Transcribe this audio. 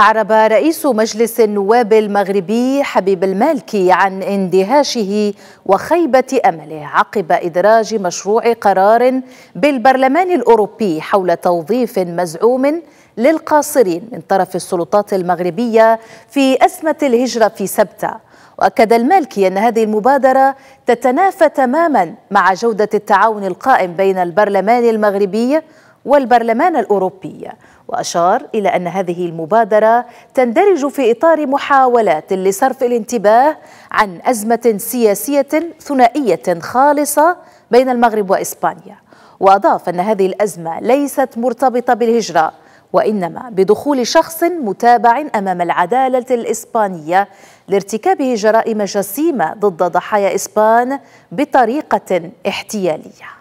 أعرب رئيس مجلس النواب المغربي حبيب المالكي عن اندهاشه وخيبة أمله عقب إدراج مشروع قرار بالبرلمان الأوروبي حول توظيف مزعوم للقاصرين من طرف السلطات المغربية في أزمة الهجرة في سبتة وأكد المالكي أن هذه المبادرة تتنافى تماما مع جودة التعاون القائم بين البرلمان المغربي والبرلمان الاوروبي واشار الى ان هذه المبادره تندرج في اطار محاولات لصرف الانتباه عن ازمه سياسيه ثنائيه خالصه بين المغرب واسبانيا واضاف ان هذه الازمه ليست مرتبطه بالهجره وانما بدخول شخص متابع امام العداله الاسبانيه لارتكابه جرائم جسيمه ضد ضحايا اسبان بطريقه احتياليه